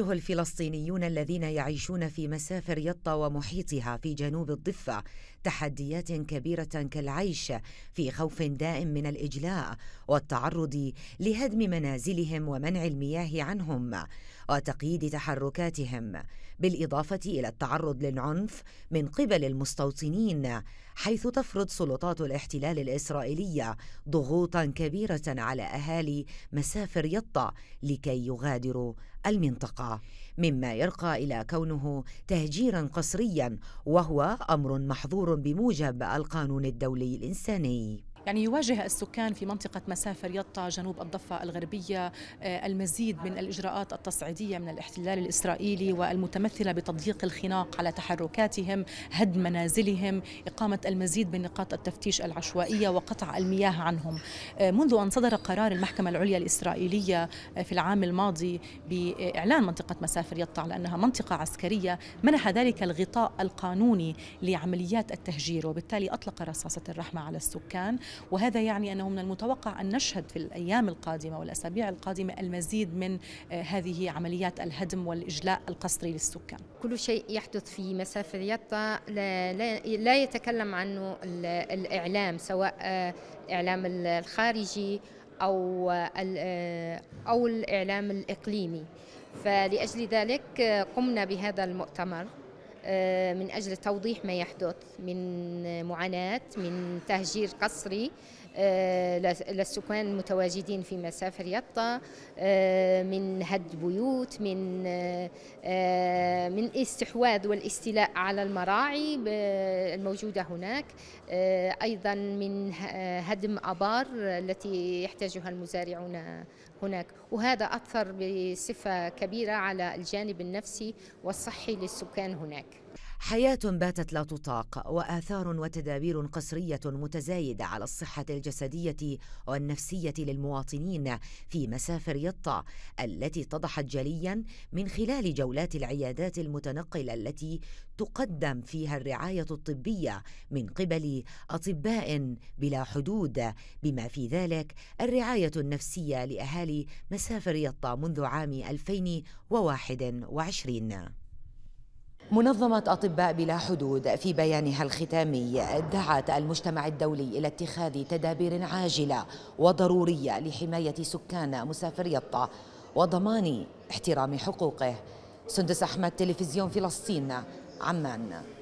الفلسطينيون الذين يعيشون في مسافر يطا ومحيطها في جنوب الضفة تحديات كبيرة كالعيش في خوف دائم من الإجلاء والتعرض لهدم منازلهم ومنع المياه عنهم وتقييد تحركاتهم بالإضافة إلى التعرض للعنف من قبل المستوطنين حيث تفرض سلطات الاحتلال الإسرائيلية ضغوطا كبيرة على أهالي مسافر يطا لكي يغادروا المنطقة مما يرقى إلى كونه تهجيرا قسريا وهو أمر محظور بموجب القانون الدولي الإنساني يعني يواجه السكان في منطقة مسافر يطا جنوب الضفة الغربية آه، المزيد من الإجراءات التصعيدية من الاحتلال الإسرائيلي والمتمثلة بتضييق الخناق على تحركاتهم هدم منازلهم إقامة المزيد من نقاط التفتيش العشوائية وقطع المياه عنهم آه، منذ أن صدر قرار المحكمة العليا الإسرائيلية آه، في العام الماضي بإعلان منطقة مسافر يطا على أنها منطقة عسكرية منح ذلك الغطاء القانوني لعمليات التهجير وبالتالي أطلق رصاصة الرحمة على السكان وهذا يعني أنه من المتوقع أن نشهد في الأيام القادمة والأسابيع القادمة المزيد من آه، هذه عمليات الهدم والإجلاء القسري للسكان كل شيء يحدث في مسافة يطا لا, لا, لا يتكلم عنه الإعلام سواء الإعلام آه، الخارجي أو آه، أو الإعلام الإقليمي فلأجل ذلك قمنا بهذا المؤتمر آه، من أجل توضيح ما يحدث من معاناة من تهجير قسري آه، للسكان المتواجدين في مسافر يطا آه، من هد بيوت من من الاستحواذ والاستيلاء على المراعي الموجودة هناك آه، أيضا من هدم أبار التي يحتاجها المزارعون هناك وهذا أثر بصفة كبيرة على الجانب النفسي والصحي للسكان هناك حياة باتت لا تطاق وآثار وتدابير قسرية متزايدة على الصحة الجسدية والنفسية للمواطنين في مسافر يطا التي اتضحت جليا من خلال جولات العيادات المتنقلة التي تقدم فيها الرعاية الطبية من قبل أطباء بلا حدود بما في ذلك الرعاية النفسية لأهالي مسافر يطا منذ عام 2021 منظمة أطباء بلا حدود في بيانها الختامي دعت المجتمع الدولي إلى اتخاذ تدابير عاجلة وضرورية لحماية سكان مسافر يطا وضمان احترام حقوقه سندس أحمد تلفزيون فلسطين عمان